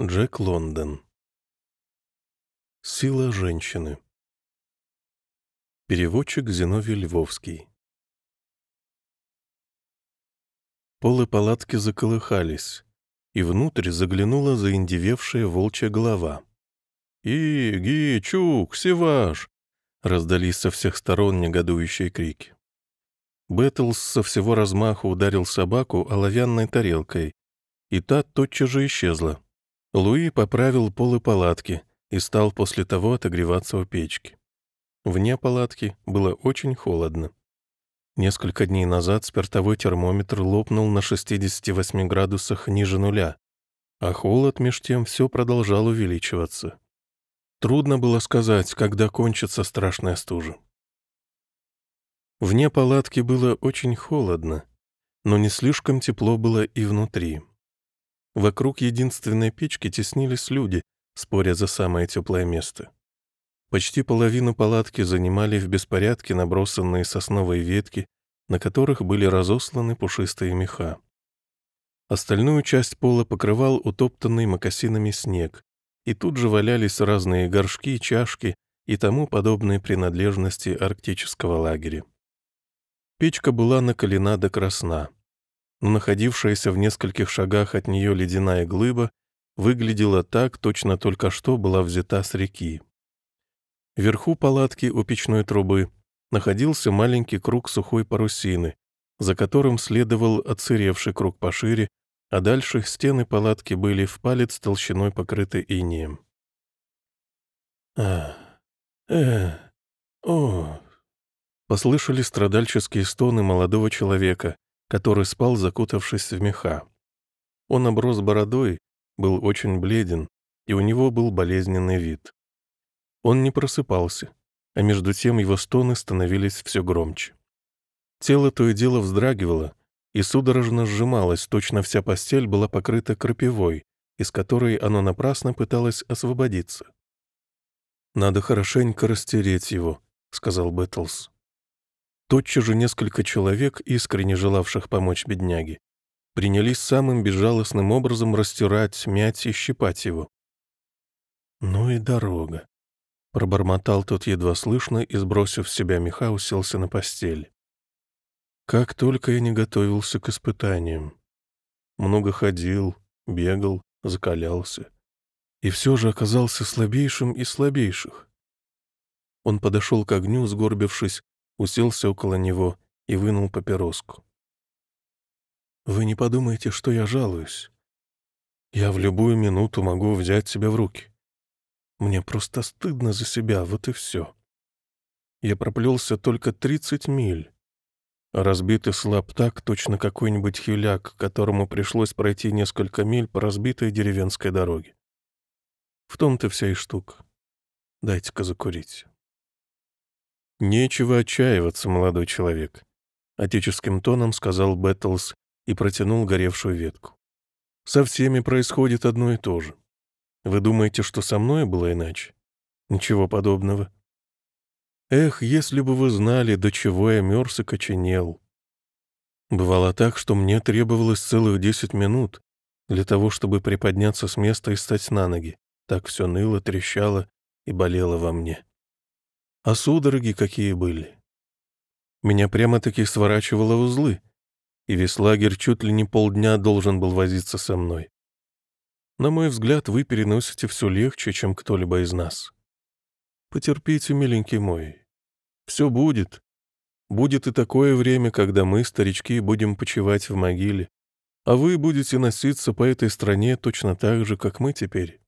Джек Лондон. Сила женщины. Переводчик Зиновий Львовский. Полы палатки заколыхались, и внутрь заглянула заиндевевшая волчья голова. «И, ги, чук, сиваш раздались со всех сторон негодующие крики. Бэтлс со всего размаху ударил собаку оловянной тарелкой, и та тотчас же исчезла. Луи поправил полы палатки и стал после того отогреваться у печки. Вне палатки было очень холодно. Несколько дней назад спиртовой термометр лопнул на 68 градусах ниже нуля, а холод меж тем все продолжал увеличиваться. Трудно было сказать, когда кончится страшная стужа. Вне палатки было очень холодно, но не слишком тепло было и внутри. Вокруг единственной печки теснились люди, споря за самое теплое место. Почти половину палатки занимали в беспорядке набросанные сосновые ветки, на которых были разосланы пушистые меха. Остальную часть пола покрывал утоптанный мокасинами снег, и тут же валялись разные горшки, чашки и тому подобные принадлежности арктического лагеря. Печка была накалена до красна но находившаяся в нескольких шагах от нее ледяная глыба выглядела так, точно только что была взята с реки. Вверху палатки у печной трубы находился маленький круг сухой парусины, за которым следовал отсыревший круг пошире, а дальше стены палатки были в палец толщиной покрыты инием. «А, э, о!» Послышали страдальческие стоны молодого человека, который спал, закутавшись в меха. Он оброс бородой, был очень бледен, и у него был болезненный вид. Он не просыпался, а между тем его стоны становились все громче. Тело то и дело вздрагивало и судорожно сжималось, точно вся постель была покрыта крапивой, из которой оно напрасно пыталось освободиться. «Надо хорошенько растереть его», — сказал Бэттлс. Тотчас же несколько человек, искренне желавших помочь бедняге, принялись самым безжалостным образом растирать, мять и щипать его. «Ну и дорога», — пробормотал тот едва слышно и, сбросив с себя меха, уселся на постель. Как только я не готовился к испытаниям. Много ходил, бегал, закалялся. И все же оказался слабейшим из слабейших. Он подошел к огню, сгорбившись, уселся около него и вынул папироску. «Вы не подумайте, что я жалуюсь. Я в любую минуту могу взять себя в руки. Мне просто стыдно за себя, вот и все. Я проплелся только 30 миль. разбитый и слаб так, точно какой-нибудь хиляк, которому пришлось пройти несколько миль по разбитой деревенской дороге. В том-то вся и штука. Дайте-ка закурить. «Нечего отчаиваться, молодой человек», — отеческим тоном сказал Бэттлс и протянул горевшую ветку. «Со всеми происходит одно и то же. Вы думаете, что со мной было иначе? Ничего подобного. Эх, если бы вы знали, до чего я мерз и коченел. Бывало так, что мне требовалось целых десять минут для того, чтобы приподняться с места и стать на ноги. Так все ныло, трещало и болело во мне. А судороги какие были. Меня прямо-таки сворачивало узлы, и весь лагерь чуть ли не полдня должен был возиться со мной. На мой взгляд, вы переносите все легче, чем кто-либо из нас. Потерпите, миленький мой. Все будет. Будет и такое время, когда мы, старички, будем почивать в могиле, а вы будете носиться по этой стране точно так же, как мы теперь.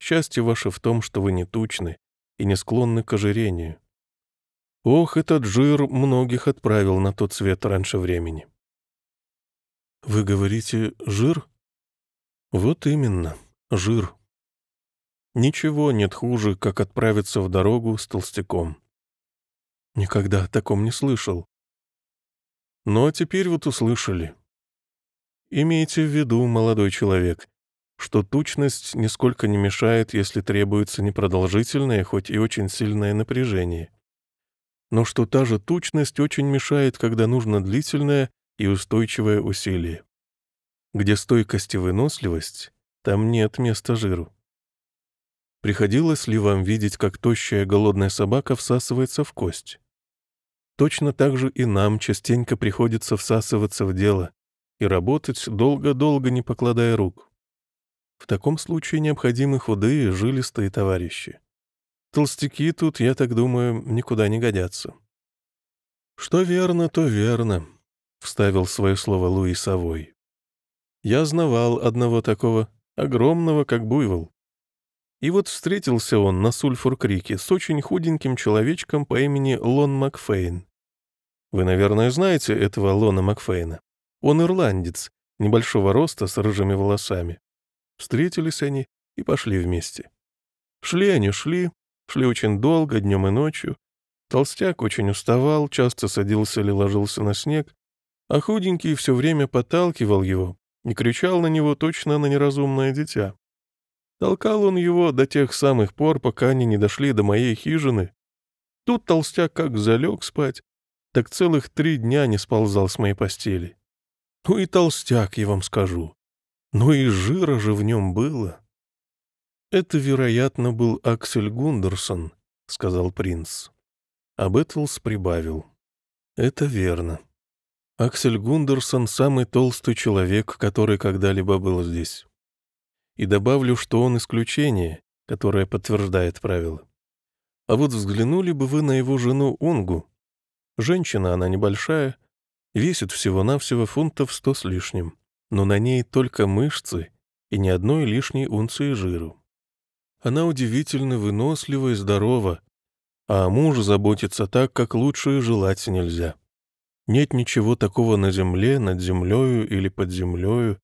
Счастье ваше в том, что вы не тучный и не склонны к ожирению. Ох, этот жир многих отправил на тот свет раньше времени. Вы говорите «жир»? Вот именно, жир. Ничего нет хуже, как отправиться в дорогу с толстяком. Никогда о таком не слышал. Ну а теперь вот услышали. Имейте в виду, молодой человек, что тучность нисколько не мешает, если требуется непродолжительное, хоть и очень сильное напряжение. Но что та же тучность очень мешает, когда нужно длительное и устойчивое усилие. Где стойкость и выносливость, там нет места жиру. Приходилось ли вам видеть, как тощая голодная собака всасывается в кость? Точно так же и нам частенько приходится всасываться в дело и работать долго-долго, не покладая рук. В таком случае необходимы худые, жилистые товарищи. Толстяки тут, я так думаю, никуда не годятся. «Что верно, то верно», — вставил свое слово Луи Савой. «Я знавал одного такого, огромного, как буйвол. И вот встретился он на Сульфур-Крике с очень худеньким человечком по имени Лон Макфейн. Вы, наверное, знаете этого Лона Макфейна. Он ирландец, небольшого роста, с рыжими волосами. Встретились они и пошли вместе. Шли они, шли, шли очень долго, днем и ночью. Толстяк очень уставал, часто садился или ложился на снег, а худенький все время подталкивал его и кричал на него точно на неразумное дитя. Толкал он его до тех самых пор, пока они не дошли до моей хижины. Тут толстяк как залег спать, так целых три дня не сползал с моей постели. Ну и толстяк, я вам скажу. Но и жира же в нем было. «Это, вероятно, был Аксель Гундерсон», — сказал принц. А прибавил. «Это верно. Аксель Гундерсон — самый толстый человек, который когда-либо был здесь. И добавлю, что он исключение, которое подтверждает правило. А вот взглянули бы вы на его жену Онгу. Женщина она небольшая, весит всего-навсего фунтов сто с лишним но на ней только мышцы и ни одной лишней унции жиру. Она удивительно вынослива и здорова, а муж заботится так, как лучше и желать нельзя. Нет ничего такого на земле, над землею или под землею,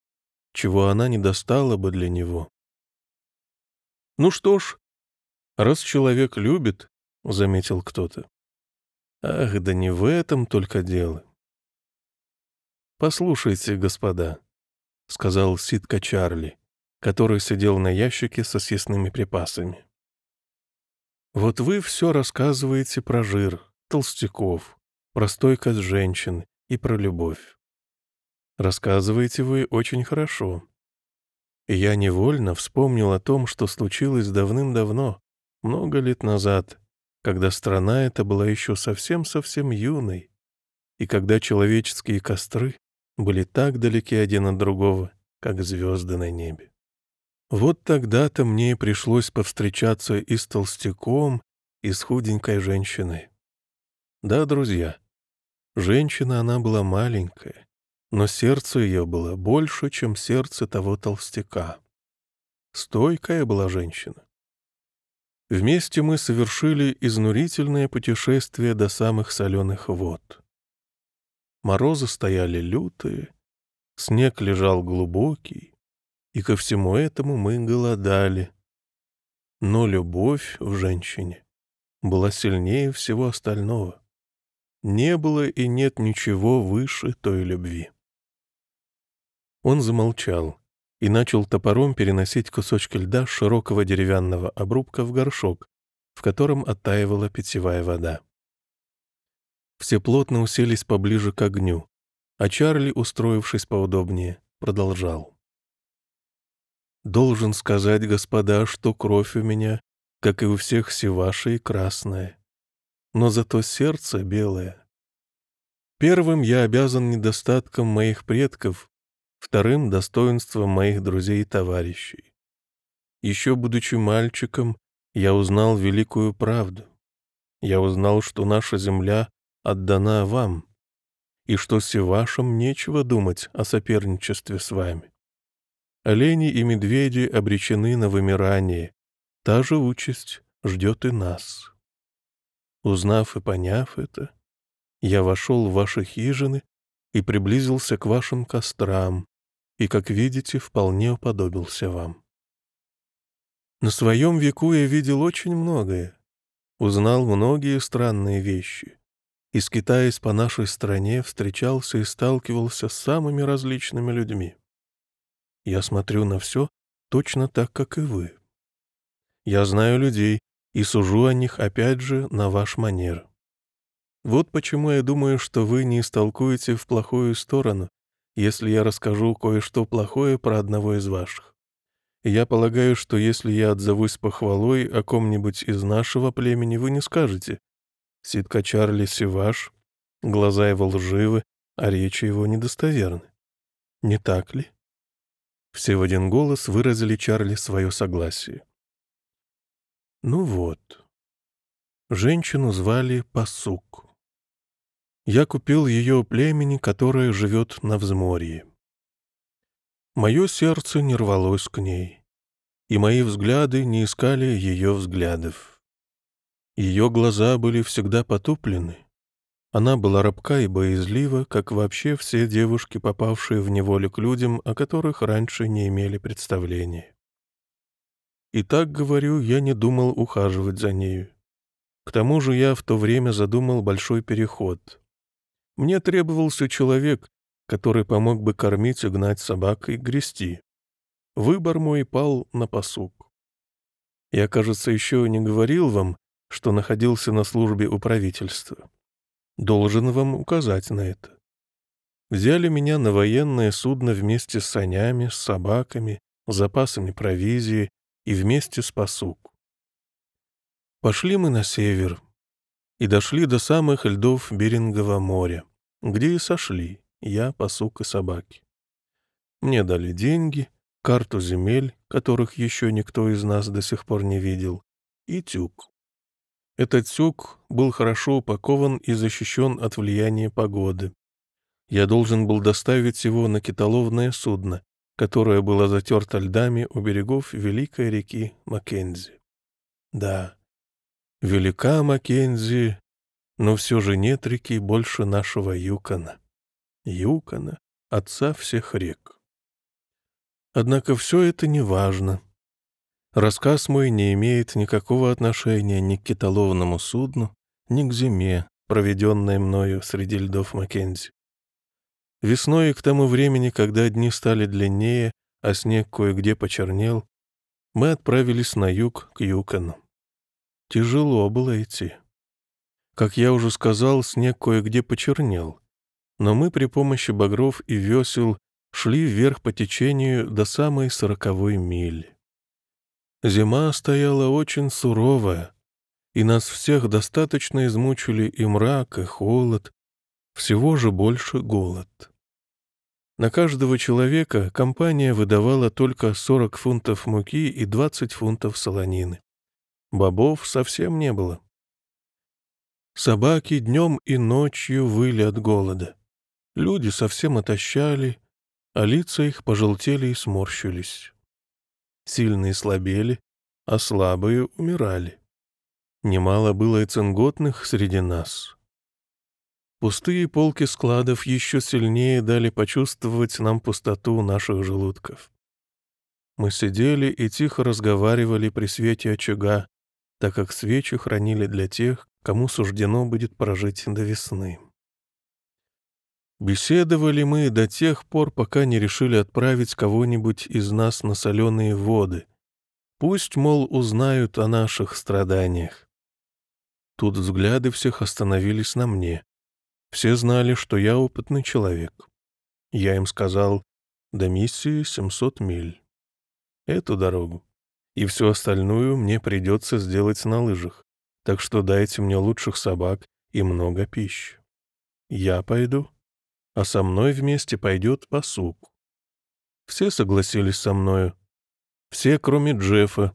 чего она не достала бы для него. Ну что ж, раз человек любит, — заметил кто-то. Ах, да не в этом только дело. Послушайте, господа, — сказал Ситка Чарли, который сидел на ящике со съестными припасами. «Вот вы все рассказываете про жир, толстяков, про стойкость женщин и про любовь. Рассказываете вы очень хорошо. И я невольно вспомнил о том, что случилось давным-давно, много лет назад, когда страна эта была еще совсем-совсем юной, и когда человеческие костры были так далеки один от другого, как звезды на небе. Вот тогда-то мне и пришлось повстречаться и с толстяком, и с худенькой женщиной. Да, друзья, женщина она была маленькая, но сердце ее было больше, чем сердце того толстяка. Стойкая была женщина. Вместе мы совершили изнурительное путешествие до самых соленых вод. Морозы стояли лютые, снег лежал глубокий, и ко всему этому мы голодали. Но любовь в женщине была сильнее всего остального. Не было и нет ничего выше той любви. Он замолчал и начал топором переносить кусочки льда широкого деревянного обрубка в горшок, в котором оттаивала питьевая вода. Все плотно уселись поближе к огню, а Чарли, устроившись поудобнее, продолжал. «Должен сказать, господа, что кровь у меня, как и у всех севашей, красная, но зато сердце белое. Первым я обязан недостатком моих предков, вторым — достоинством моих друзей и товарищей. Еще будучи мальчиком, я узнал великую правду. Я узнал, что наша земля отдана вам, и что севашам нечего думать о соперничестве с вами. Олени и медведи обречены на вымирание, та же участь ждет и нас. Узнав и поняв это, я вошел в ваши хижины и приблизился к вашим кострам, и, как видите, вполне уподобился вам. На своем веку я видел очень многое, узнал многие странные вещи — и скитаясь по нашей стране, встречался и сталкивался с самыми различными людьми. Я смотрю на все точно так, как и вы. Я знаю людей и сужу о них, опять же, на ваш манер. Вот почему я думаю, что вы не истолкуете в плохую сторону, если я расскажу кое-что плохое про одного из ваших. я полагаю, что если я отзовусь похвалой о ком-нибудь из нашего племени, вы не скажете — Ситка Чарли Сиваш, глаза его лживы, а речи его недостоверны. Не так ли? Все в один голос выразили Чарли свое согласие. Ну вот. Женщину звали Пасук. Я купил ее у племени, которое живет на взморье. Мое сердце не рвалось к ней, и мои взгляды не искали ее взглядов. Ее глаза были всегда потуплены. Она была рабка и боязлива, как вообще все девушки, попавшие в неволю к людям, о которых раньше не имели представления. И так, говорю, я не думал ухаживать за нею. К тому же я в то время задумал большой переход. Мне требовался человек, который помог бы кормить и гнать собак и грести. Выбор мой пал на посук. Я, кажется, еще не говорил вам, что находился на службе у правительства. Должен вам указать на это. Взяли меня на военное судно вместе с санями, с собаками, с запасами провизии и вместе с посук. Пошли мы на север и дошли до самых льдов Берингового моря, где и сошли я, посук и собаки. Мне дали деньги, карту земель, которых еще никто из нас до сих пор не видел, и тюк. Этот тюк был хорошо упакован и защищен от влияния погоды. Я должен был доставить его на китоловное судно, которое было затерто льдами у берегов великой реки Маккензи. Да, велика Маккензи, но все же нет реки больше нашего Юкона. Юкона — отца всех рек. Однако все это не важно. Рассказ мой не имеет никакого отношения ни к китоловному судну, ни к зиме, проведенной мною среди льдов Маккензи. Весной к тому времени, когда дни стали длиннее, а снег кое-где почернел, мы отправились на юг, к Юкону. Тяжело было идти. Как я уже сказал, снег кое-где почернел, но мы при помощи багров и весел шли вверх по течению до самой сороковой мили. Зима стояла очень суровая, и нас всех достаточно измучили и мрак, и холод, всего же больше голод. На каждого человека компания выдавала только 40 фунтов муки и 20 фунтов солонины. Бобов совсем не было. Собаки днем и ночью выли от голода. Люди совсем отощали, а лица их пожелтели и сморщились. Сильные слабели, а слабые умирали. Немало было и цинготных среди нас. Пустые полки складов еще сильнее дали почувствовать нам пустоту наших желудков. Мы сидели и тихо разговаривали при свете очага, так как свечи хранили для тех, кому суждено будет прожить до весны. Беседовали мы до тех пор, пока не решили отправить кого-нибудь из нас на соленые воды. Пусть, мол, узнают о наших страданиях. Тут взгляды всех остановились на мне. Все знали, что я опытный человек. Я им сказал, до миссии 700 миль. Эту дорогу. И всю остальную мне придется сделать на лыжах. Так что дайте мне лучших собак и много пищи. Я пойду а со мной вместе пойдет посук. Все согласились со мною. Все, кроме Джеффа,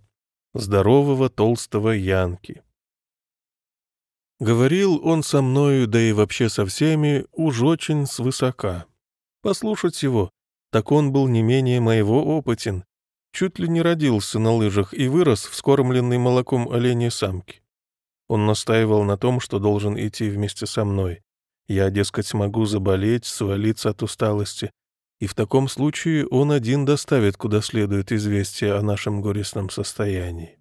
здорового толстого Янки. Говорил он со мною, да и вообще со всеми, уж очень свысока. Послушать его, так он был не менее моего опытен. Чуть ли не родился на лыжах и вырос, вскормленный молоком оленей самки. Он настаивал на том, что должен идти вместе со мной. Я, дескать, могу заболеть, свалиться от усталости. И в таком случае он один доставит куда следует известие о нашем горестном состоянии.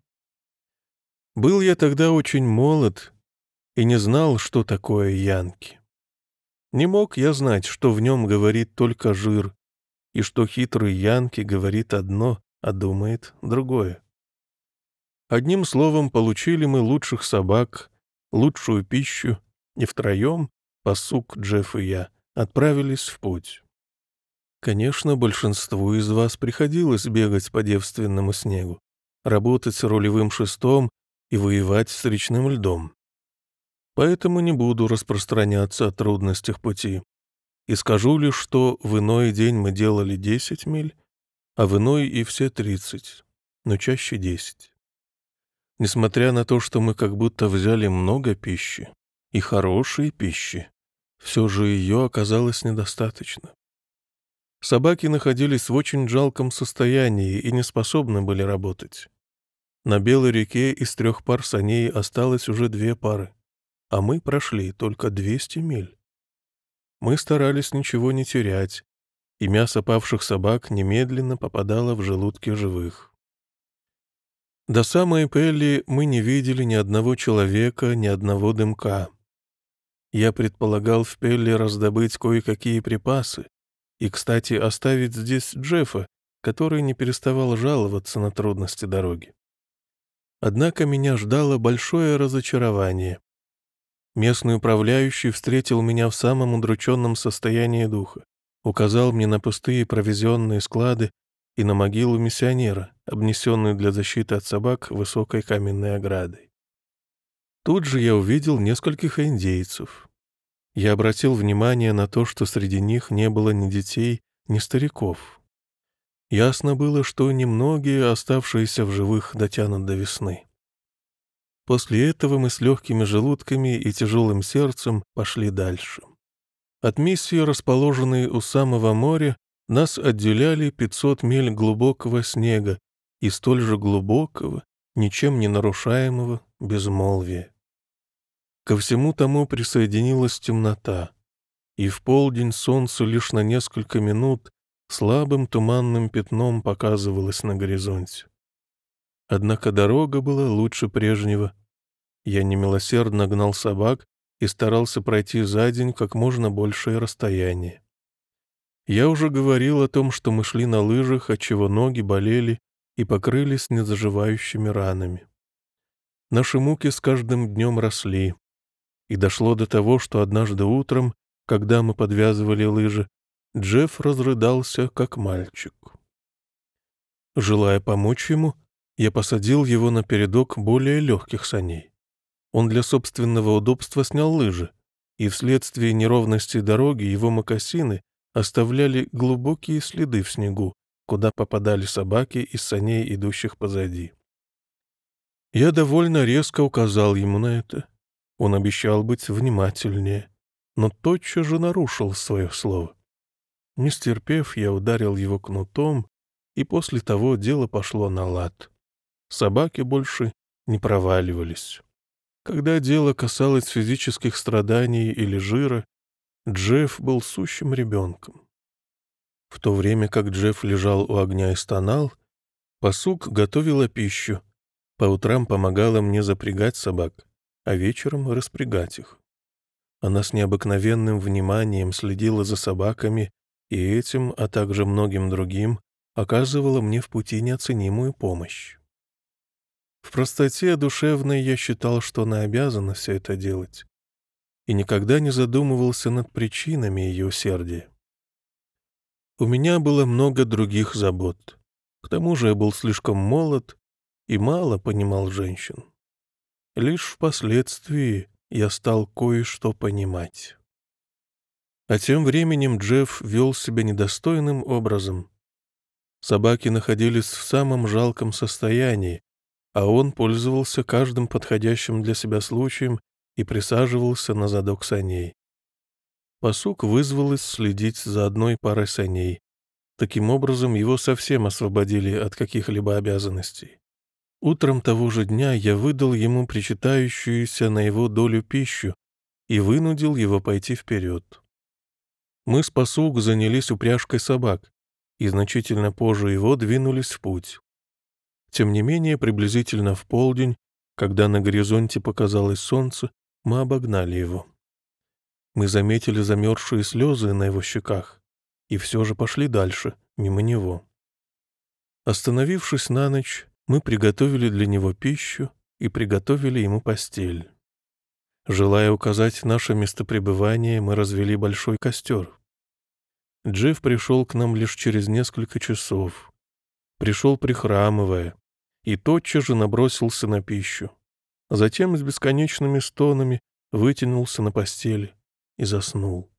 Был я тогда очень молод и не знал, что такое янки. Не мог я знать, что в нем говорит только жир, и что хитрый янки говорит одно, а думает другое. Одним словом, получили мы лучших собак, лучшую пищу, и втроем Пасук, Джефф и я отправились в путь. Конечно, большинству из вас приходилось бегать по девственному снегу, работать с рулевым шестом и воевать с речным льдом. Поэтому не буду распространяться о трудностях пути. И скажу лишь, что в иной день мы делали 10 миль, а в иной и все 30, но чаще 10. Несмотря на то, что мы как будто взяли много пищи, и хорошей пищи, все же ее оказалось недостаточно. Собаки находились в очень жалком состоянии и не способны были работать. На Белой реке из трех пар саней осталось уже две пары, а мы прошли только 200 миль. Мы старались ничего не терять, и мясо павших собак немедленно попадало в желудки живых. До самой Пелли мы не видели ни одного человека, ни одного дымка. Я предполагал в Пелле раздобыть кое-какие припасы и, кстати, оставить здесь Джеффа, который не переставал жаловаться на трудности дороги. Однако меня ждало большое разочарование. Местный управляющий встретил меня в самом удрученном состоянии духа, указал мне на пустые провизионные склады и на могилу миссионера, обнесенную для защиты от собак высокой каменной оградой. Тут же я увидел нескольких индейцев. Я обратил внимание на то, что среди них не было ни детей, ни стариков. Ясно было, что немногие оставшиеся в живых дотянут до весны. После этого мы с легкими желудками и тяжелым сердцем пошли дальше. От миссии, расположенной у самого моря, нас отделяли 500 миль глубокого снега и столь же глубокого, ничем не нарушаемого безмолвия. Ко всему тому присоединилась темнота, и в полдень солнце лишь на несколько минут слабым туманным пятном показывалось на горизонте. Однако дорога была лучше прежнего. Я немилосердно гнал собак и старался пройти за день как можно большее расстояние. Я уже говорил о том, что мы шли на лыжах, отчего ноги болели и покрылись незаживающими ранами. Наши муки с каждым днем росли. И дошло до того, что однажды утром, когда мы подвязывали лыжи, Джефф разрыдался, как мальчик. Желая помочь ему, я посадил его на передок более легких саней. Он для собственного удобства снял лыжи, и вследствие неровности дороги его мокасины оставляли глубокие следы в снегу, куда попадали собаки из саней, идущих позади. Я довольно резко указал ему на это. Он обещал быть внимательнее, но тотчас же нарушил свое слово. Не стерпев, я ударил его кнутом, и после того дело пошло на лад. Собаки больше не проваливались. Когда дело касалось физических страданий или жира, Джефф был сущим ребенком. В то время как Джефф лежал у огня и стонал, Пасук готовила пищу, по утрам помогала мне запрягать собак а вечером распрягать их. Она с необыкновенным вниманием следила за собаками и этим, а также многим другим, оказывала мне в пути неоценимую помощь. В простоте душевной я считал, что она обязана все это делать, и никогда не задумывался над причинами ее усердия. У меня было много других забот. К тому же я был слишком молод и мало понимал женщин. Лишь впоследствии я стал кое-что понимать. А тем временем Джефф вел себя недостойным образом. Собаки находились в самом жалком состоянии, а он пользовался каждым подходящим для себя случаем и присаживался на задок саней. Пасук вызвалась следить за одной парой саней. Таким образом, его совсем освободили от каких-либо обязанностей. Утром того же дня я выдал ему причитающуюся на его долю пищу и вынудил его пойти вперед. Мы с посуг занялись упряжкой собак и значительно позже его двинулись в путь. Тем не менее, приблизительно в полдень, когда на горизонте показалось солнце, мы обогнали его. Мы заметили замерзшие слезы на его щеках и все же пошли дальше, мимо него. Остановившись на ночь, мы приготовили для него пищу и приготовили ему постель. Желая указать наше местопребывание, мы развели большой костер. Джефф пришел к нам лишь через несколько часов. Пришел прихрамывая и тотчас же набросился на пищу. Затем с бесконечными стонами вытянулся на постели и заснул.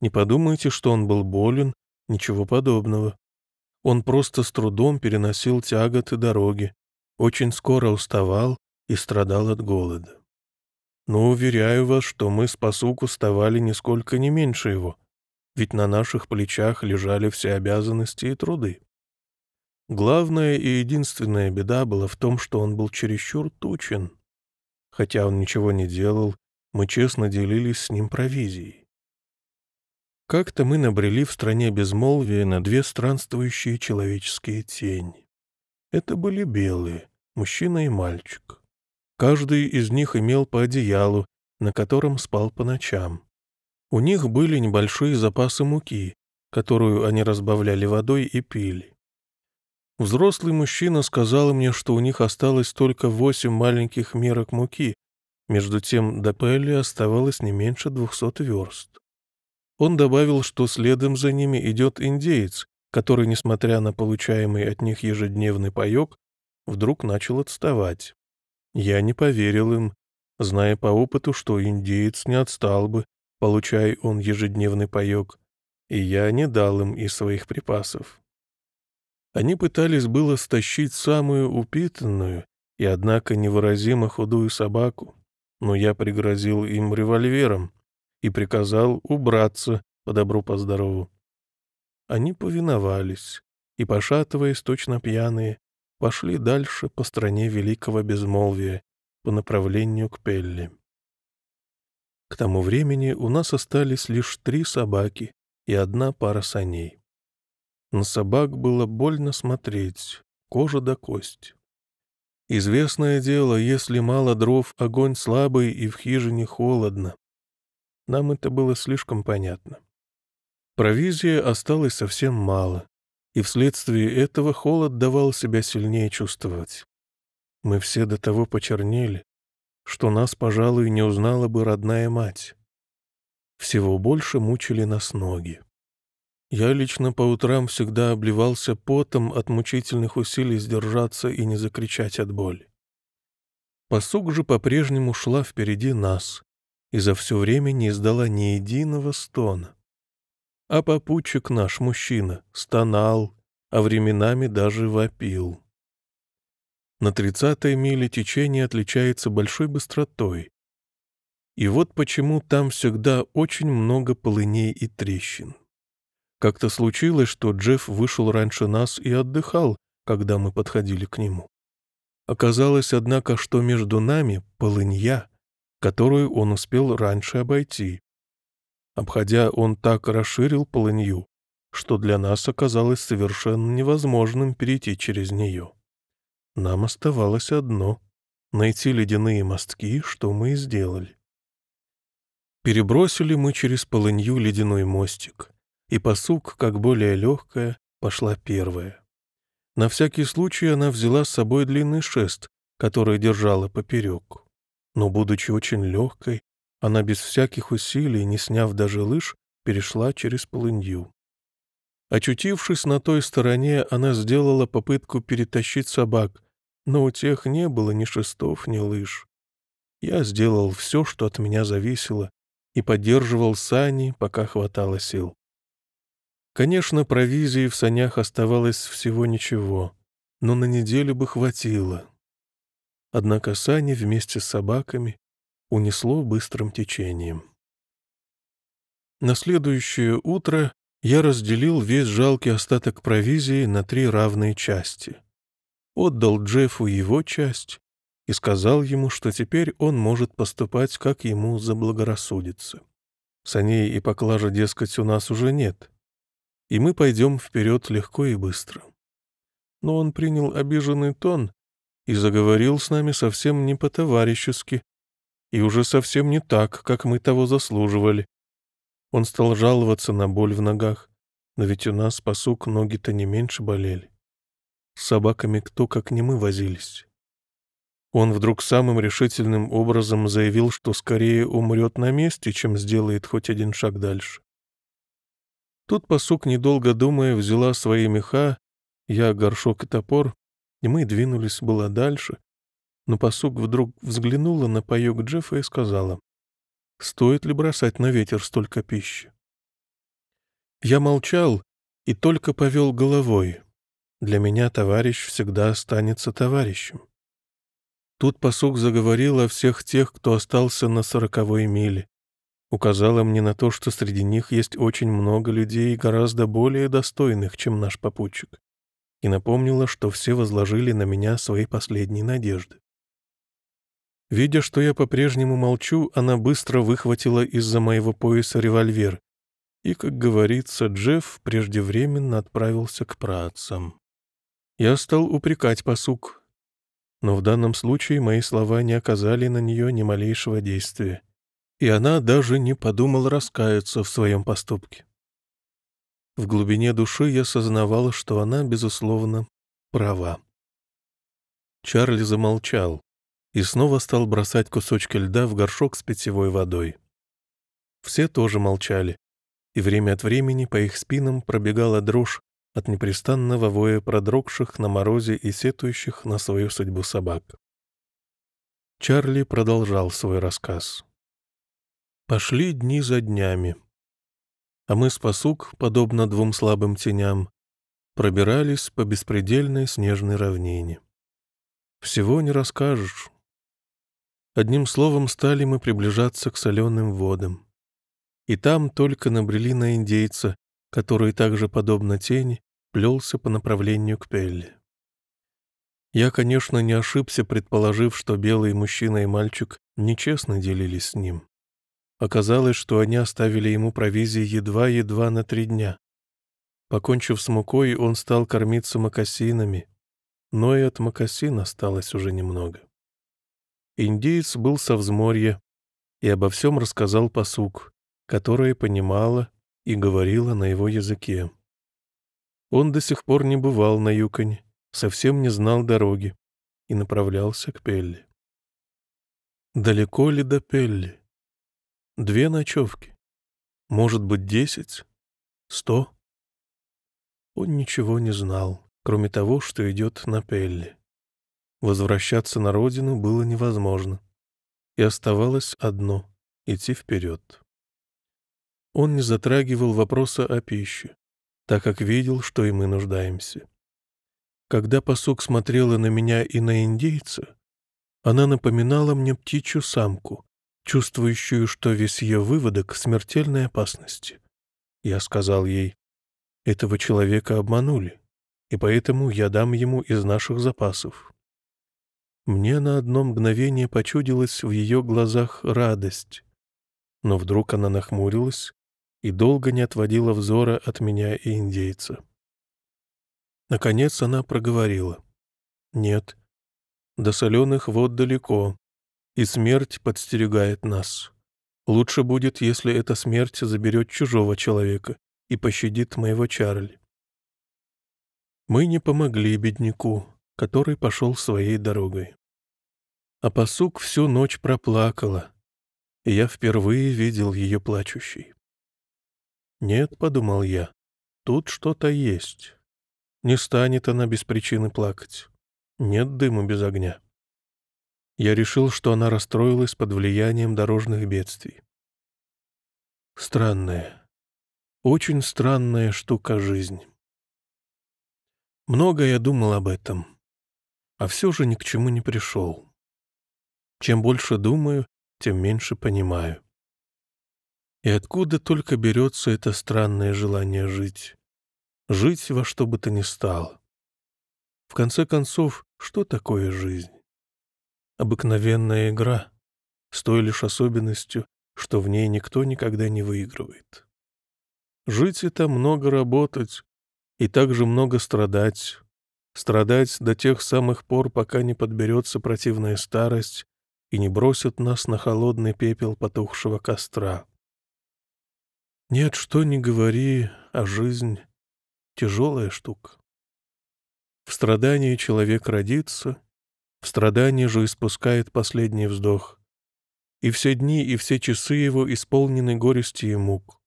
Не подумайте, что он был болен, ничего подобного. Он просто с трудом переносил тяготы дороги, очень скоро уставал и страдал от голода. Но уверяю вас, что мы с посуку уставали нисколько не меньше его, ведь на наших плечах лежали все обязанности и труды. Главная и единственная беда была в том, что он был чересчур тучен. Хотя он ничего не делал, мы честно делились с ним провизией. Как-то мы набрели в стране безмолвия на две странствующие человеческие тени. Это были белые, мужчина и мальчик. Каждый из них имел по одеялу, на котором спал по ночам. У них были небольшие запасы муки, которую они разбавляли водой и пили. Взрослый мужчина сказал мне, что у них осталось только восемь маленьких мерок муки, между тем до Пелли оставалось не меньше двухсот верст. Он добавил, что следом за ними идет индеец, который, несмотря на получаемый от них ежедневный паек, вдруг начал отставать. Я не поверил им, зная по опыту, что индеец не отстал бы, получая он ежедневный паек, и я не дал им из своих припасов. Они пытались было стащить самую упитанную и, однако, невыразимо худую собаку, но я пригрозил им револьвером, и приказал убраться по добру по здорову. Они повиновались и, пошатываясь точно пьяные, пошли дальше по стране великого безмолвия по направлению к Пелли. К тому времени у нас остались лишь три собаки и одна пара саней. На собак было больно смотреть, кожа до кость. Известное дело, если мало дров, огонь слабый и в хижине холодно. Нам это было слишком понятно. Провизии осталось совсем мало, и вследствие этого холод давал себя сильнее чувствовать. Мы все до того почернели, что нас, пожалуй, не узнала бы родная мать. Всего больше мучили нас ноги. Я лично по утрам всегда обливался потом от мучительных усилий сдержаться и не закричать от боли. Пасук же по-прежнему шла впереди нас, и за все время не издала ни единого стона. А попутчик наш, мужчина, стонал, а временами даже вопил. На тридцатой миле течение отличается большой быстротой. И вот почему там всегда очень много полыней и трещин. Как-то случилось, что Джефф вышел раньше нас и отдыхал, когда мы подходили к нему. Оказалось, однако, что между нами полынья — которую он успел раньше обойти. Обходя, он так расширил полынью, что для нас оказалось совершенно невозможным перейти через нее. Нам оставалось одно — найти ледяные мостки, что мы и сделали. Перебросили мы через полынью ледяной мостик, и посук, как более легкая, пошла первая. На всякий случай она взяла с собой длинный шест, который держала поперек но, будучи очень легкой, она без всяких усилий, не сняв даже лыж, перешла через полынью. Очутившись на той стороне, она сделала попытку перетащить собак, но у тех не было ни шестов, ни лыж. Я сделал все, что от меня зависело, и поддерживал сани, пока хватало сил. Конечно, провизии в санях оставалось всего ничего, но на неделю бы хватило, Однако сани вместе с собаками унесло быстрым течением. На следующее утро я разделил весь жалкий остаток провизии на три равные части. Отдал Джеффу его часть и сказал ему, что теперь он может поступать, как ему заблагорассудится. Саней и поклажа, дескать, у нас уже нет, и мы пойдем вперед легко и быстро. Но он принял обиженный тон и заговорил с нами совсем не по-товарищески, и уже совсем не так, как мы того заслуживали. Он стал жаловаться на боль в ногах, но ведь у нас, по сук, ноги-то не меньше болели. С собаками кто, как не мы, возились. Он вдруг самым решительным образом заявил, что скорее умрет на месте, чем сделает хоть один шаг дальше. Тут пасук, недолго думая, взяла свои меха, я горшок и топор, и мы двинулись было дальше, но Посуг вдруг взглянула на паёк Джеффа и сказала, «Стоит ли бросать на ветер столько пищи?» Я молчал и только повел головой. Для меня товарищ всегда останется товарищем. Тут Посуг заговорил о всех тех, кто остался на сороковой миле. Указала мне на то, что среди них есть очень много людей, гораздо более достойных, чем наш попутчик и напомнила, что все возложили на меня свои последние надежды. Видя, что я по-прежнему молчу, она быстро выхватила из-за моего пояса револьвер, и, как говорится, Джефф преждевременно отправился к працам. Я стал упрекать посук, но в данном случае мои слова не оказали на нее ни малейшего действия, и она даже не подумала раскаяться в своем поступке. В глубине души я сознавала, что она, безусловно, права. Чарли замолчал и снова стал бросать кусочки льда в горшок с питьевой водой. Все тоже молчали, и время от времени по их спинам пробегала дрожь от непрестанного воя продрогших на морозе и сетующих на свою судьбу собак. Чарли продолжал свой рассказ. «Пошли дни за днями», а мы с пасук, подобно двум слабым теням, пробирались по беспредельной снежной равнине. Всего не расскажешь. Одним словом, стали мы приближаться к соленым водам. И там только набрели на индейца, который также, подобно тени, плелся по направлению к Пелле. Я, конечно, не ошибся, предположив, что белый мужчина и мальчик нечестно делились с ним. Оказалось, что они оставили ему провизии едва-едва на три дня. Покончив с мукой, он стал кормиться макасинами, но и от макасина осталось уже немного. Индиец был со взморья и обо всем рассказал пасук, которая понимала и говорила на его языке. Он до сих пор не бывал на Юконе, совсем не знал дороги и направлялся к Пелли. Далеко ли до Пелли? Две ночевки. Может быть, десять? Сто? Он ничего не знал, кроме того, что идет на Пелли. Возвращаться на родину было невозможно. И оставалось одно — идти вперед. Он не затрагивал вопроса о пище, так как видел, что и мы нуждаемся. Когда пасук смотрела на меня и на индейца, она напоминала мне птичью самку, чувствующую, что весь ее выводок — смертельной опасности. Я сказал ей, этого человека обманули, и поэтому я дам ему из наших запасов. Мне на одно мгновение почудилась в ее глазах радость, но вдруг она нахмурилась и долго не отводила взора от меня и индейца. Наконец она проговорила. «Нет, до соленых вод далеко, и смерть подстерегает нас. Лучше будет, если эта смерть заберет чужого человека и пощадит моего Чарли. Мы не помогли бедняку, который пошел своей дорогой. А посук всю ночь проплакала, и я впервые видел ее плачущей. «Нет», — подумал я, — «тут что-то есть. Не станет она без причины плакать. Нет дыма без огня» я решил, что она расстроилась под влиянием дорожных бедствий. Странная, очень странная штука жизнь. Много я думал об этом, а все же ни к чему не пришел. Чем больше думаю, тем меньше понимаю. И откуда только берется это странное желание жить? Жить во что бы то ни стало. В конце концов, что такое жизнь? Обыкновенная игра, с той лишь особенностью, что в ней никто никогда не выигрывает. Жить — это много работать, и также много страдать. Страдать до тех самых пор, пока не подберется противная старость и не бросит нас на холодный пепел потухшего костра. Нет, что ни говори, а жизнь — тяжелая штука. В страдании человек родится — в страдании же испускает последний вздох. И все дни и все часы его исполнены горести и мук.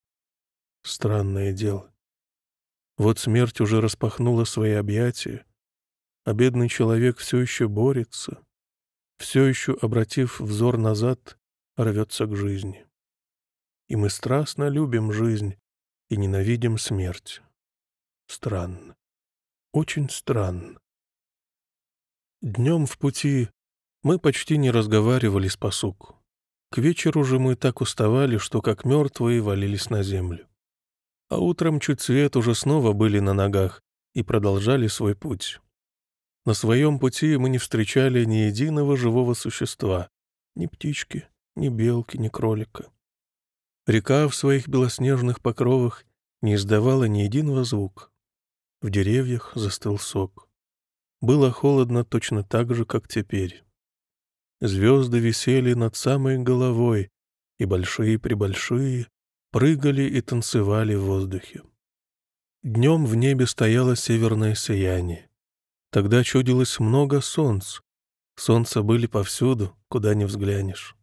Странное дело. Вот смерть уже распахнула свои объятия, а бедный человек все еще борется, все еще, обратив взор назад, рвется к жизни. И мы страстно любим жизнь и ненавидим смерть. Странно. Очень странно. Днем в пути мы почти не разговаривали с посук. К вечеру же мы так уставали, что как мертвые валились на землю. А утром чуть свет уже снова были на ногах и продолжали свой путь. На своем пути мы не встречали ни единого живого существа, ни птички, ни белки, ни кролика. Река в своих белоснежных покровах не издавала ни единого звука. В деревьях застыл сок. Было холодно точно так же, как теперь. Звезды висели над самой головой, и большие-пребольшие прыгали и танцевали в воздухе. Днем в небе стояло северное сияние. Тогда чудилось много солнц. Солнца были повсюду, куда ни взглянешь.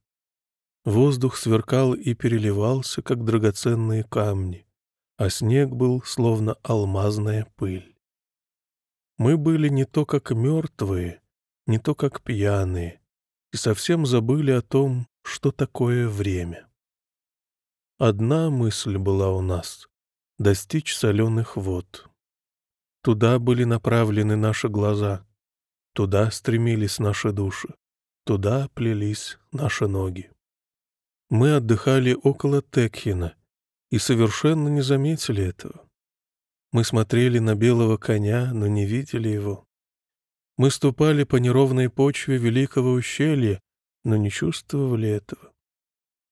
Воздух сверкал и переливался, как драгоценные камни, а снег был, словно алмазная пыль. Мы были не то как мертвые, не то как пьяные, и совсем забыли о том, что такое время. Одна мысль была у нас — достичь соленых вод. Туда были направлены наши глаза, туда стремились наши души, туда плелись наши ноги. Мы отдыхали около Текхина и совершенно не заметили этого. Мы смотрели на белого коня, но не видели его. Мы ступали по неровной почве великого ущелья, но не чувствовали этого.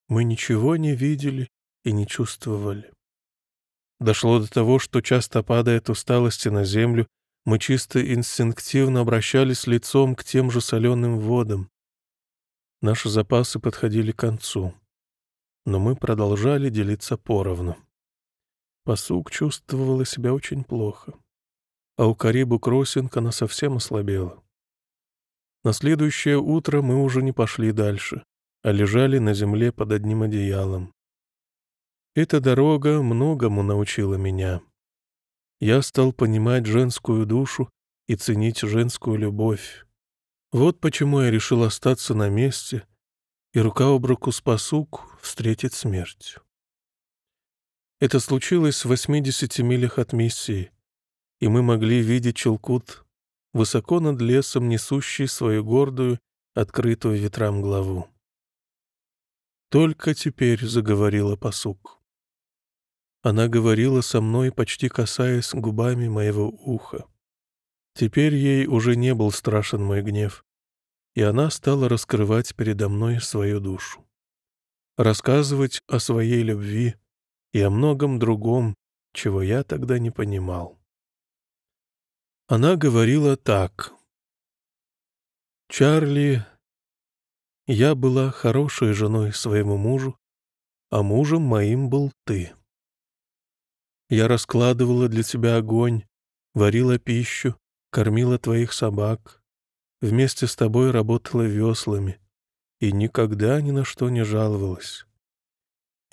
Мы ничего не видели и не чувствовали. Дошло до того, что часто падая от усталости на землю, мы чисто инстинктивно обращались лицом к тем же соленым водам. Наши запасы подходили к концу, но мы продолжали делиться поровну. Пасук чувствовала себя очень плохо. А у Карибу Кроссинг она совсем ослабела. На следующее утро мы уже не пошли дальше, а лежали на земле под одним одеялом. Эта дорога многому научила меня. Я стал понимать женскую душу и ценить женскую любовь. Вот почему я решил остаться на месте и рука об руку с пасук встретить смерть. Это случилось в 80 милях от миссии, и мы могли видеть Челкут, высоко над лесом несущий свою гордую, открытую ветрам главу. Только теперь заговорила посук. Она говорила со мной, почти касаясь губами моего уха. Теперь ей уже не был страшен мой гнев, и она стала раскрывать передо мной свою душу. Рассказывать о своей любви — и о многом другом, чего я тогда не понимал. Она говорила так. «Чарли, я была хорошей женой своему мужу, а мужем моим был ты. Я раскладывала для тебя огонь, варила пищу, кормила твоих собак, вместе с тобой работала веслами» и никогда ни на что не жаловалась.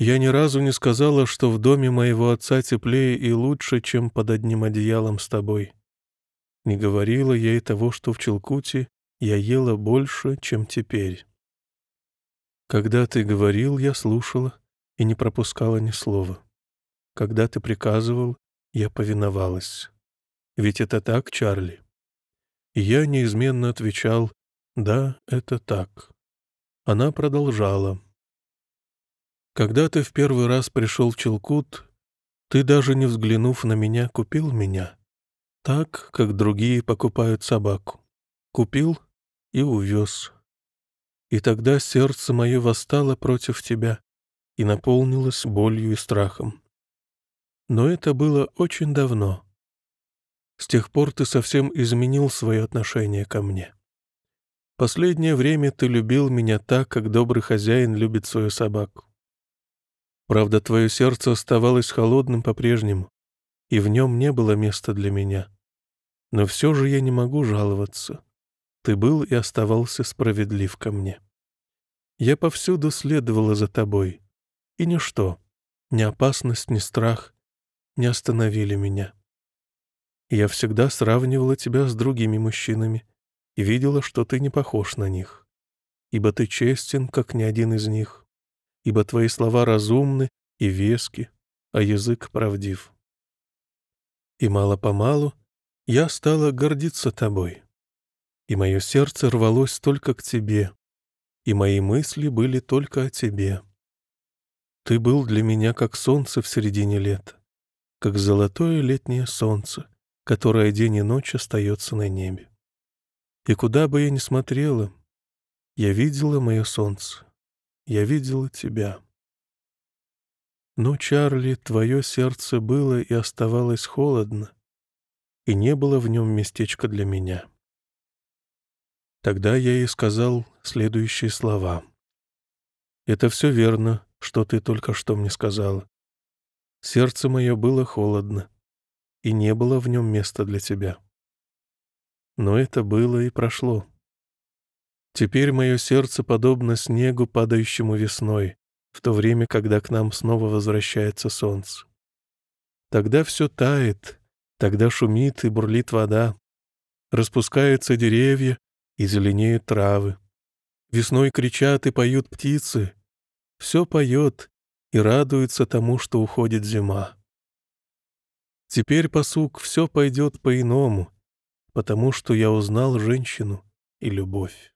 Я ни разу не сказала, что в доме моего отца теплее и лучше, чем под одним одеялом с тобой. Не говорила я и того, что в Челкуте я ела больше, чем теперь. Когда ты говорил, я слушала и не пропускала ни слова. Когда ты приказывал, я повиновалась. Ведь это так, Чарли? И я неизменно отвечал «Да, это так». Она продолжала. Когда ты в первый раз пришел в Челкут, ты даже не взглянув на меня, купил меня. Так, как другие покупают собаку. Купил и увез. И тогда сердце мое восстало против тебя и наполнилось болью и страхом. Но это было очень давно. С тех пор ты совсем изменил свое отношение ко мне. Последнее время ты любил меня так, как добрый хозяин любит свою собаку. Правда, твое сердце оставалось холодным по-прежнему, и в нем не было места для меня. Но все же я не могу жаловаться. Ты был и оставался справедлив ко мне. Я повсюду следовала за тобой, и ничто, ни опасность, ни страх не остановили меня. Я всегда сравнивала тебя с другими мужчинами и видела, что ты не похож на них, ибо ты честен, как ни один из них ибо твои слова разумны и вески, а язык правдив. И мало-помалу я стала гордиться тобой, и мое сердце рвалось только к тебе, и мои мысли были только о тебе. Ты был для меня как солнце в середине лета, как золотое летнее солнце, которое день и ночь остается на небе. И куда бы я ни смотрела, я видела мое солнце я видела тебя. Но, Чарли, твое сердце было и оставалось холодно, и не было в нем местечка для меня. Тогда я ей сказал следующие слова. «Это все верно, что ты только что мне сказала. Сердце мое было холодно, и не было в нем места для тебя. Но это было и прошло. Теперь мое сердце подобно снегу, падающему весной, в то время, когда к нам снова возвращается солнце. Тогда все тает, тогда шумит и бурлит вода, распускаются деревья и зеленеют травы. Весной кричат и поют птицы. Все поет и радуется тому, что уходит зима. Теперь, посук, все пойдет по-иному, потому что я узнал женщину и любовь.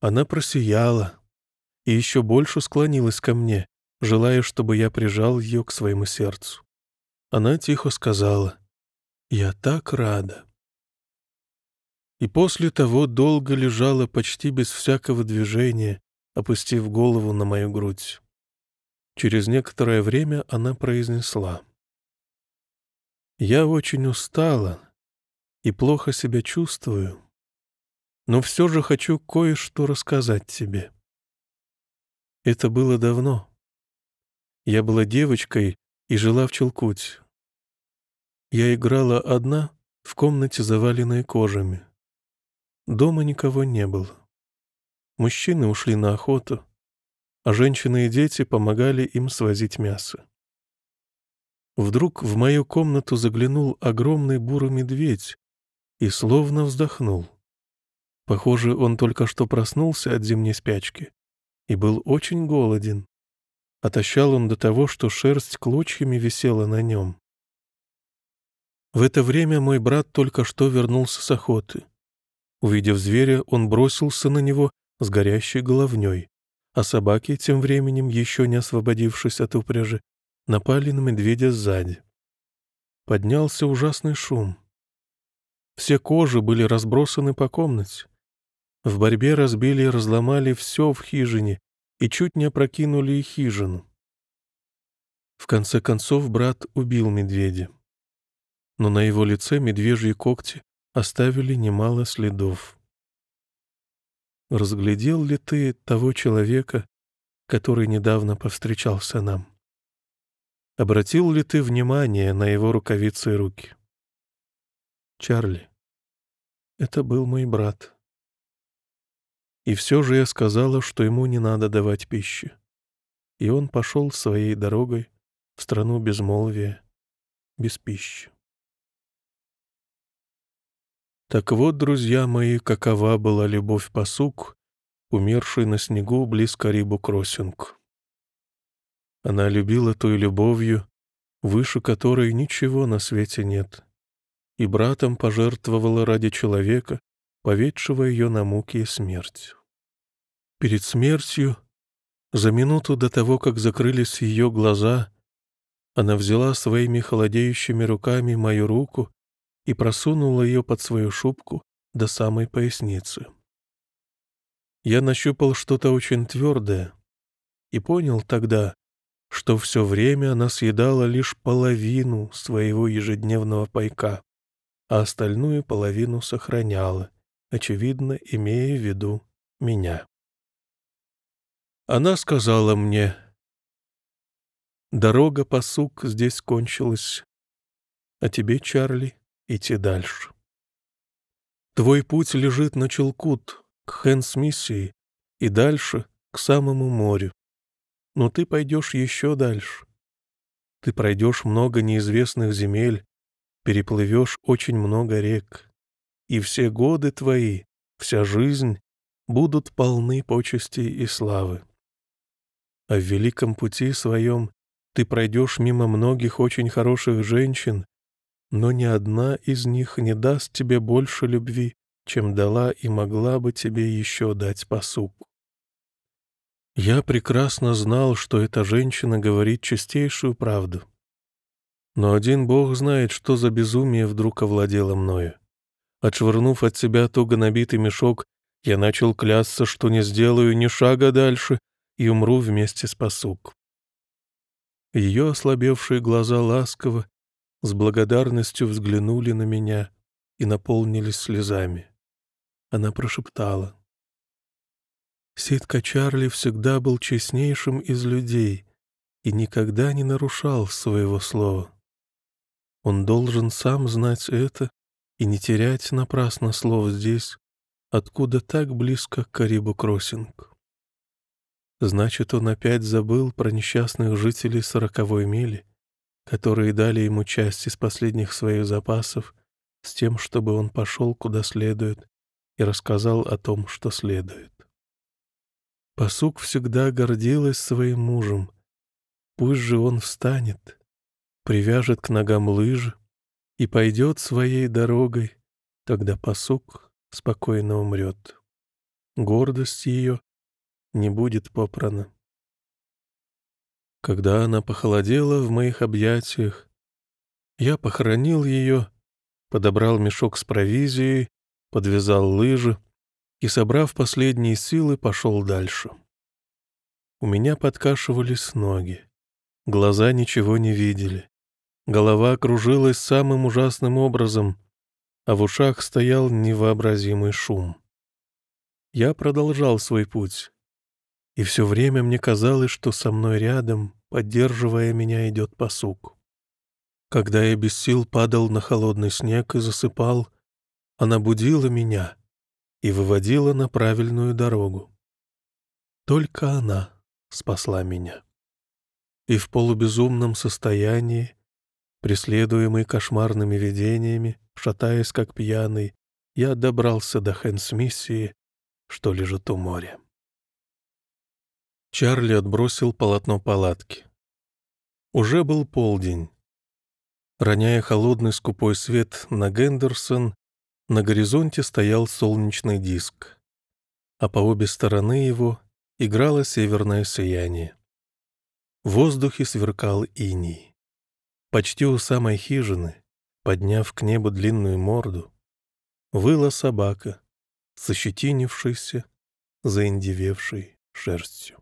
Она просияла и еще больше склонилась ко мне, желая, чтобы я прижал ее к своему сердцу. Она тихо сказала, «Я так рада». И после того долго лежала почти без всякого движения, опустив голову на мою грудь. Через некоторое время она произнесла. «Я очень устала и плохо себя чувствую но все же хочу кое-что рассказать тебе. Это было давно. Я была девочкой и жила в Челкуть. Я играла одна в комнате, заваленной кожами. Дома никого не было. Мужчины ушли на охоту, а женщины и дети помогали им свозить мясо. Вдруг в мою комнату заглянул огромный бурый медведь и словно вздохнул. Похоже, он только что проснулся от зимней спячки и был очень голоден. Отощал он до того, что шерсть клочьями висела на нем. В это время мой брат только что вернулся с охоты. Увидев зверя, он бросился на него с горящей головней, а собаки, тем временем, еще не освободившись от упряжи, напали на медведя сзади. Поднялся ужасный шум. Все кожи были разбросаны по комнате. В борьбе разбили и разломали все в хижине и чуть не опрокинули и хижину. В конце концов брат убил медведя. Но на его лице медвежьи когти оставили немало следов. Разглядел ли ты того человека, который недавно повстречался нам? Обратил ли ты внимание на его рукавицы и руки? Чарли, это был мой брат. И все же я сказала, что ему не надо давать пищи. И он пошел своей дорогой в страну безмолвия, без пищи. Так вот, друзья мои, какова была любовь посук, умершей на снегу близ Карибу Кроссинг. Она любила той любовью, выше которой ничего на свете нет, и братом пожертвовала ради человека, поведшего ее на муки и смерть перед смертью, за минуту до того, как закрылись ее глаза, она взяла своими холодеющими руками мою руку и просунула ее под свою шубку до самой поясницы. Я нащупал что-то очень твердое и понял тогда, что все время она съедала лишь половину своего ежедневного пайка, а остальную половину сохраняла, очевидно, имея в виду меня. Она сказала мне, «Дорога по сук здесь кончилась, а тебе, Чарли, идти дальше. Твой путь лежит на Челкут, к Хэнс-миссии, и дальше к самому морю. Но ты пойдешь еще дальше. Ты пройдешь много неизвестных земель, переплывешь очень много рек. И все годы твои, вся жизнь будут полны почести и славы а в великом пути своем ты пройдешь мимо многих очень хороших женщин, но ни одна из них не даст тебе больше любви, чем дала и могла бы тебе еще дать посуп. Я прекрасно знал, что эта женщина говорит чистейшую правду. Но один бог знает, что за безумие вдруг овладело мною. Отшвырнув от себя туго набитый мешок, я начал клясться, что не сделаю ни шага дальше, и умру вместе с посук. Ее ослабевшие глаза ласково, с благодарностью взглянули на меня и наполнились слезами. Она прошептала. Ситка Чарли всегда был честнейшим из людей и никогда не нарушал своего слова. Он должен сам знать это и не терять напрасно слов здесь, откуда так близко к Карибу Кроссинг. Значит, он опять забыл про несчастных жителей сороковой мили, которые дали ему часть из последних своих запасов с тем, чтобы он пошел куда следует и рассказал о том, что следует. Пасук всегда гордилась своим мужем. Пусть же он встанет, привяжет к ногам лыжи и пойдет своей дорогой, тогда Пасук спокойно умрет. Гордость ее не будет попрана. Когда она похолодела в моих объятиях, я похоронил ее, подобрал мешок с провизией, подвязал лыжи и, собрав последние силы, пошел дальше. У меня подкашивались ноги, глаза ничего не видели, голова кружилась самым ужасным образом, а в ушах стоял невообразимый шум. Я продолжал свой путь, и все время мне казалось, что со мной рядом, поддерживая меня, идет посук. Когда я без сил падал на холодный снег и засыпал, она будила меня и выводила на правильную дорогу. Только она спасла меня. И в полубезумном состоянии, преследуемый кошмарными видениями, шатаясь как пьяный, я добрался до Хэнсмиссии, что лежит у моря. Чарли отбросил полотно палатки. Уже был полдень. Роняя холодный скупой свет на Гендерсон, на горизонте стоял солнечный диск, а по обе стороны его играло северное сияние. В воздухе сверкал иней. Почти у самой хижины, подняв к небу длинную морду, выла собака, сощетинившаяся, заиндевевшей шерстью.